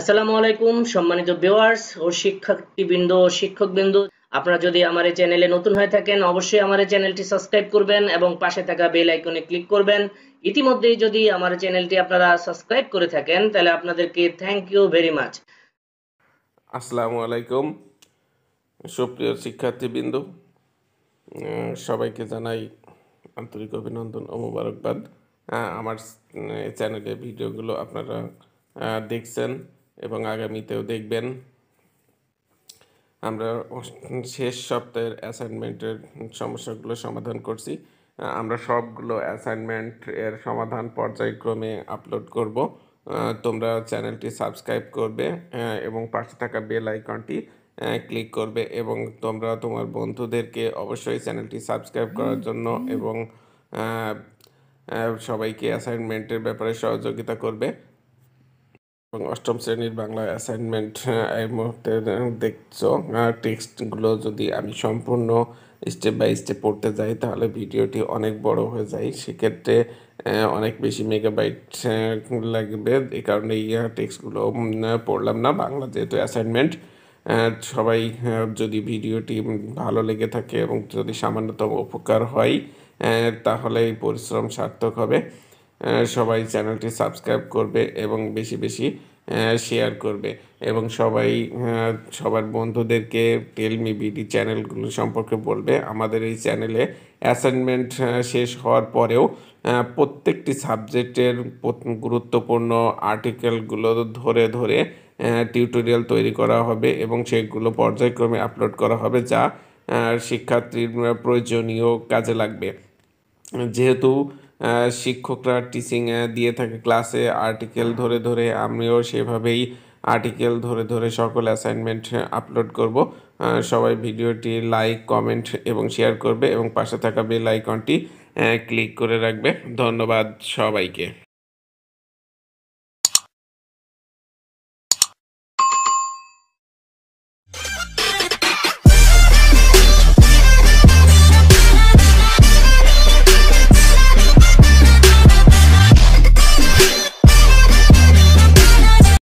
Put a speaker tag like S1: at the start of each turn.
S1: আসসালামু আলাইকুম সম্মানিত ভিউয়ার্স ও শিক্ষার্থীবৃন্দ ও শিক্ষকবৃন্দ আপনারা যদি আমার এই চ্যানেলে নতুন হয়ে থাকেন অবশ্যই আমার এই চ্যানেলটি সাবস্ক্রাইব করবেন এবং পাশে থাকা বেল আইকনে ক্লিক করবেন ইতিমধ্যেই যদি আমার চ্যানেলটি আপনারা সাবস্ক্রাইব করে থাকেন তাহলে আপনাদেরকে থ্যাংক ইউ ভেরি মাচ
S2: আসসালামু আলাইকুম সুপ্রিয় শিক্ষার্থীবৃন্দ সবাইকে জানাই আন্তরিক অভিনন্দন ও মোবারকবাদ আমার চ্যানেলে ভিডিওগুলো আপনারা দেখছেন এবং আগামীতেও দেখবেন আমরা শেষ সপ্তাহের অ্যাসাইনমেন্টের সমস্যাগুলো সমাধান করছি আমরা সবগুলো অ্যাসাইনমেন্ট এর সমাধান পর্যায়ক্রমে আপলোড করব তোমরা চ্যানেলটি সাবস্ক্রাইব করবে এবং পাশে থাকা বেল আইকনটি ক্লিক করবে এবং তোমরা তোমার বন্ধুদেরকে অবশ্যই চ্যানেলটি সাবস্ক্রাইব করার জন্য এবং সবাইকে অ্যাসাইনমেন্টের ব্যাপারে সহযোগিতা করবে এবং অষ্টম শ্রেণীর বাংলা অ্যাসাইনমেন্ট এই মুহূর্তে দেখছো টেক্সটগুলো যদি আমি সম্পূর্ণ স্টেপ বাই স্টেপ পড়তে যাই তাহলে ভিডিওটি অনেক বড় হয়ে যায় সেক্ষেত্রে অনেক বেশি মেগাবাইট লাগবে এই কারণে এই টেক্সটগুলো পড়লাম না বাংলা যেহেতু অ্যাসাইনমেন্ট সবাই যদি ভিডিওটি ভালো লেগে থাকে এবং যদি সামান্যতম উপকার হয় তাহলে এই পরিশ্রম সার্থক হবে সবাই চ্যানেলটি সাবস্ক্রাইব করবে এবং বেশি বেশি শেয়ার করবে এবং সবাই সবার বন্ধুদেরকে টেলমি বিডি চ্যানেলগুলো সম্পর্কে বলবে আমাদের এই চ্যানেলে অ্যাসাইনমেন্ট শেষ হওয়ার পরেও প্রত্যেকটি সাবজেক্টের গুরুত্বপূর্ণ আর্টিকেলগুলো ধরে ধরে টিউটোরিয়াল তৈরি করা হবে এবং সেগুলো পর্যায়ক্রমে আপলোড করা হবে যা শিক্ষার্থীর প্রয়োজনীয় কাজে লাগবে যেহেতু শিক্ষকরা টিচিং দিয়ে থাকে ক্লাসে আর্টিকেল ধরে ধরে আমিও সেভাবেই আর্টিকেল ধরে ধরে সকল অ্যাসাইনমেন্ট আপলোড করব সবাই ভিডিওটি লাইক কমেন্ট এবং শেয়ার করবে এবং পাশে থাকা বেল আইকনটি ক্লিক করে রাখবে ধন্যবাদ সবাইকে